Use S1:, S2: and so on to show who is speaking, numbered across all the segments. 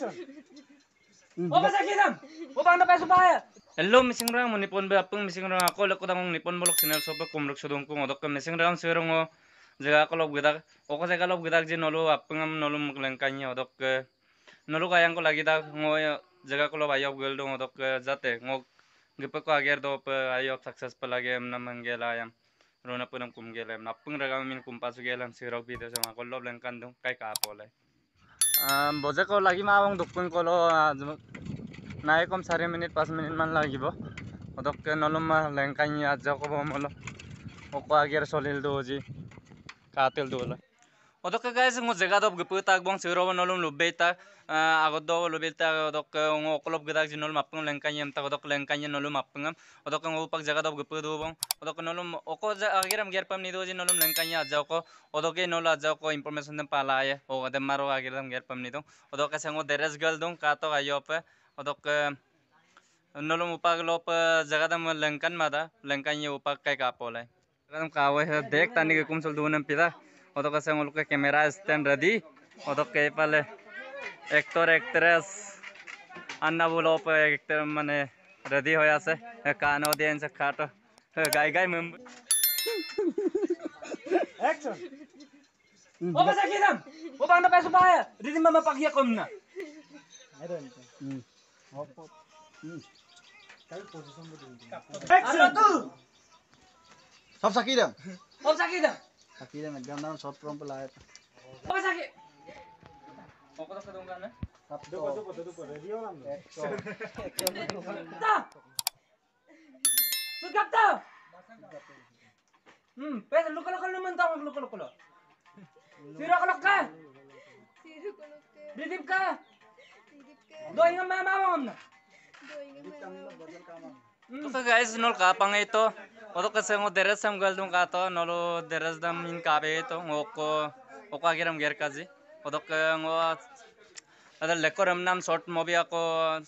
S1: Opa
S2: hmm. missing rang manipon ba apung missing rang ako lako tamang nipon bolok sinel sopa kumrok sudong kung odok kam missing rang sirong o jaga ko lok gidak oko jaga lok gidak je nolo apung am odok nolo kayang ko lagi dak ngo jaga ko lok ayok dong odok jate ngo gipak ko ager dop ayok successful age am namang gela ayam rona punam kum gela am napung ragam min kum pasu gela am sirok bidesong ako lok lengkan dong kai kapolai বজেকো লাগিম আৰু দুখন ক'লো নাই কম চাৰি minute পাঁচ মিনিটমান লাগিব পটককে নলম লেংকাঙি আজ যা ক'ব মোলো অকো আগে চলিলো আজি কাহিলো বোলে ke guys, ngo zega dob gepu tak bong siro nolom lubbe tak agot do lubbe tak odok ngo kolop gedak jinol mapung lengkanya tak odok lengkanya nolom am odok ngo pak zega dob gepu do bong odok nolom oko agiram gear pam nido jin nolom lengkanya oko odok ke nol aja oko information dem pala ya o gadem maro agiram gear pam nido ke sengo deres gal dong kato ayo pe odok nolom upak lop zega dam lengkan mada lengkanya upak kai kapolai Kadang kawai, dek tani ke kumsol dunam pida অতকে সেগুলোকে camera stand ready অতকে এপালে actor actress আন্না বলো মানে ready হয়ে আছে কান অডিয়েন্স খাট গাই গাই মেম সব সাকি
S1: দাম সব সাকি দাম Sakila nagdamdam shot from pala. Oh, sakit.
S2: Fokus sa dunggan na. Tap do, do, do, do, radio lang. Ta. Sugap ta. Hmm, pesa lukal lokal naman ta, mag lukal lokal. Sira ka ka. Sira ka ka. Didip ka. Didip ka. Doy nga mamawam na.
S1: Doy nga mamawam.
S2: So guys, nol ka pa nga ito. ওতো কেছে মই দেৰাজ চাম গেল তুমি কাত নলো দেৰাজ দাম in কাবে তো অক অক আগেৰাম গেৰ কাজি ওদকে মই লেকৰ এম নাম শ্বৰ্ট মুভি আকৌ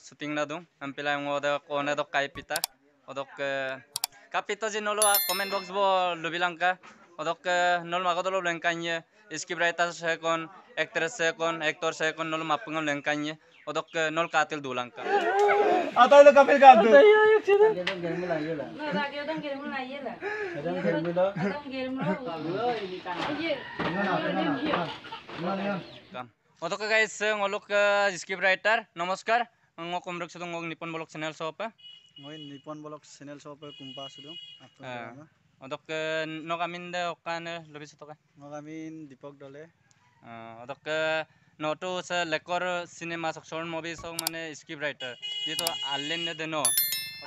S2: শ্বুটিং নাদো এম পেলাই মই কোন এদক কাই পিতা ওদকে কাপিত যে নলো কমেণ্ট বক্স বুবি লংকা ওদকে নল মাকত অলপ লেংকাই নিয়ে স্ক্ৰিপ ৰাইটাৰ চেকন এক্ট্ৰেছ চেকন এক্টৰ চেকন নল মাপুঙম লেংকাই নিয়ে ওদকে নল কাতিল দু লংকা
S1: आता आलं कपेल का आता
S2: Untuk guys, eh, ngolok ke eh, Rizky Brighter, namaskar. Ngok komrok sedang ngok Nippon Bolok Channel Shop ya.
S1: Ngoi Nippon Bolok Channel Shop ya kumpa sedang.
S2: Ah. Untuk ke eh, no kami ndak kan lebih satu kan. No di Dipak Dole. Untuk ah, ke নটো আছে লেকৰ cinema চাওক শৰণ movies হওক মানে script writer যিটো আলেন দে ন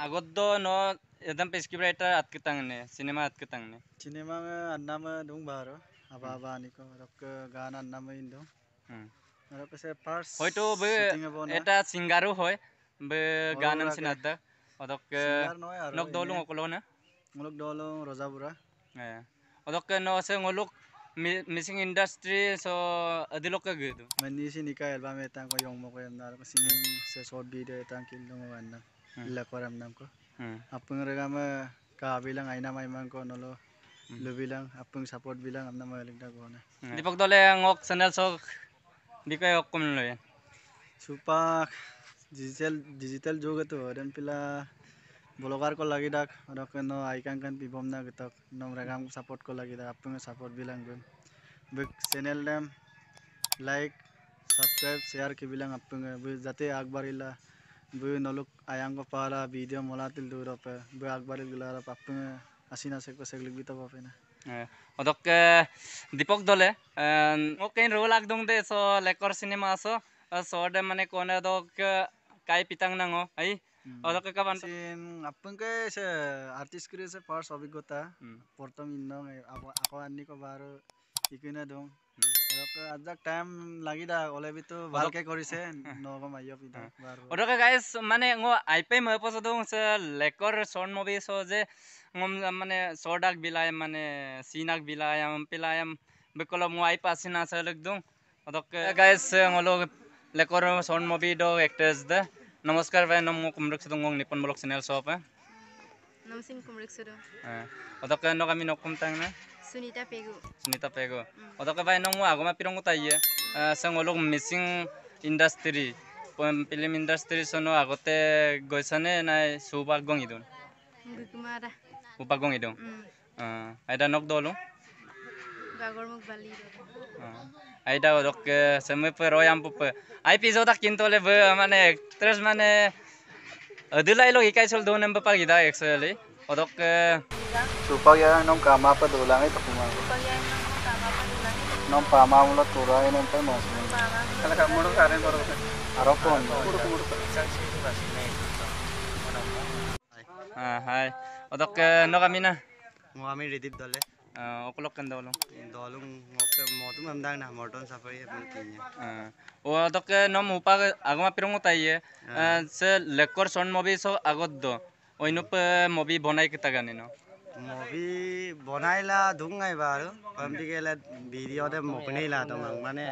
S2: আগত দ ন একদম script writer আঠ কেইটা চিনেমা আঠ কেইটা
S1: চিনেমা আন্নাম দিওঁ বাৰু আবা আবা আনি কওঁ গান আন্নাম দিওঁ হয়তো এটা
S2: চিংগাৰো হয় বে গান আছে না দা অধক নক দলং অকলো
S1: মুলক দলং ৰজা বুৰা
S2: অধক ন আছে মুলক missing industry so adilok ka gud man si
S1: ni kay alba meta ko yung mo ko yan dar kasi ni sa short video ta ang kilo mo wan na la ko ram nam ko apung rega ma ka bilang ay na may man ko no lo lo bilang apung support bilang am na ma lig da ko na
S2: di pag dole ang ok channel so di kay ok kum lo yan
S1: supak digital digital jog to ren pila blogger কো লাগি ডাক আরক ন icon কান পিবম না গতক নম রেগাম support কো লাগি ডাক আপুমে support বিলাং বে বিক চ্যানেল নেম লাইক সাবস্ক্রাইব শেয়ার কি বিলাং আপুমে বি জাতে আকবার ইলা বি নলুক আয়াং কো পালা ভিডিও মলা তিল দূর পে বি আকবার গুলা আর আপুমে আসি না সেক সেগলি বিত পাবে না
S2: অদক দীপক দলে ও কেন রোল আগদং দে সো লেকর সিনেমা আসো সো মানে কোনে দক কাই পিতাং নাঙ্গো আই অলকে কাবান
S1: সিন আপুন কে সে আৰ্টিস্ট কৰি আছে ফাৰ্স্ট অভিজ্ঞতা প্ৰথম ইন নং আকো আনি কো বাৰ কি কি না দং অলকে আজাক টাইম লাগি দা অলেবি
S2: তো ভালকে কৰিছে
S1: নগম আইয় পিদা বাৰ
S2: অলকে গাইস মানে ও আইপি মই পছ দং সে লেকৰ সন মবি স যে মানে সৰডাক বিলাই মানে সিনাক বিলাই আম পিলাই আম বিকল মই আই পাছি না সে লগ দং অলকে গাইস অলকে লেকৰ সন মবি দ এক্ট্ৰেছ দে নমস্কাৰ ভাই নম কুমৰক চিদং নিপন মলক চেনেল চপ আগমা পিৰং তাইয়ে সং ফিল্ম ইণ্ডাষ্ট্ৰি চনো আগতে গৈছানে নাই সুবাগ গঙি দিওঁ Ai dau doc să mă pe roi am pupă. Ai episod dacă intră le vă mane, trebuie mane. Adu la ilo ikai sol două nembă par gida exele. O doc supa ia non ca ma pe dulă mai tocmă.
S1: Non pa ma ulă tura în pe mos. Ca la camul care vor. Arocon.
S2: Ha hai. O doc no camina. Mo ami ridip dole. অকলক কেন দলং দলং মতে মতে মন্দা না mutton সাফাই আপন কিনে ও তকে নম উপা আগমা পিরং তাইয়ে সে লেকর সন মবি সব আগত দ ওইন মবি বনাই কে তাগানি ন
S1: মবি বনাইলা ধুং আইবা আর আমি গেলে ভিডিও দে মকনেইলা তো মানে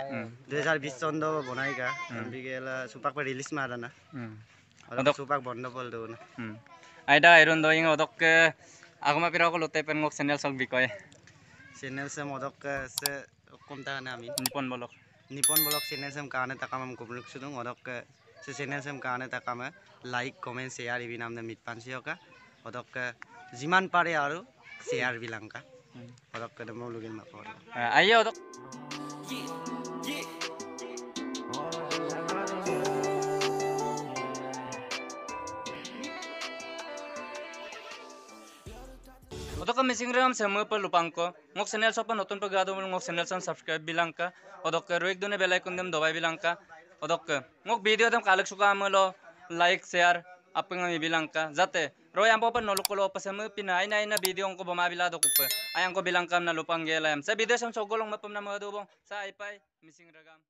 S1: 2020 চন্দ
S2: বনাইকা আমি
S1: গেলে সুপাক রিলিজ মারা না সুপাক বন্ধ বল দেব না আইডা
S2: আইরন দইং অদককে Ako mapira ako lute, pero ngok si Nelson Bicoy.
S1: Si Nelson Molok, si kumta ka namin. Nipon Molok. Nipon Molok, si Nelson Kaane, taka mam kumulik sudo ng Molok. Si si Nelson Kaane, taka mam like, comment, share, ibi namda mitpan siyo ka. Molok, ziman pare aro, share bilang ka. Molok, kada mo lugin mapo. Ayo, molok. Ayo, molok.
S2: অদক মিচিংরে নাম সেমু লুপাঙ্ক মোক channel চপ নতুন প্রজ্ঞাত মোক channel চান subscribe বিলাঙ্কা অদক রোহিক দিনে বেলাই কোন দিম দবাই বিলাঙ্কা অদক মোক ভিডিও দিম কালেক সুকা আমল লাইক শেয়ার আপিং আমি বিলাঙ্কা যাতে রোহ আম পর নলুক কল অপ সেমু পিন আই নাই না ভিডিও অঙ্ক বোমা বিলা দক উপ আই অঙ্ক বিলাঙ্কা না লুপাঙ্গে লাম সে ভিডিও সাম সকল অঙ্ক পাম না মহাদুব সা আই পাই মিসিং রাগাম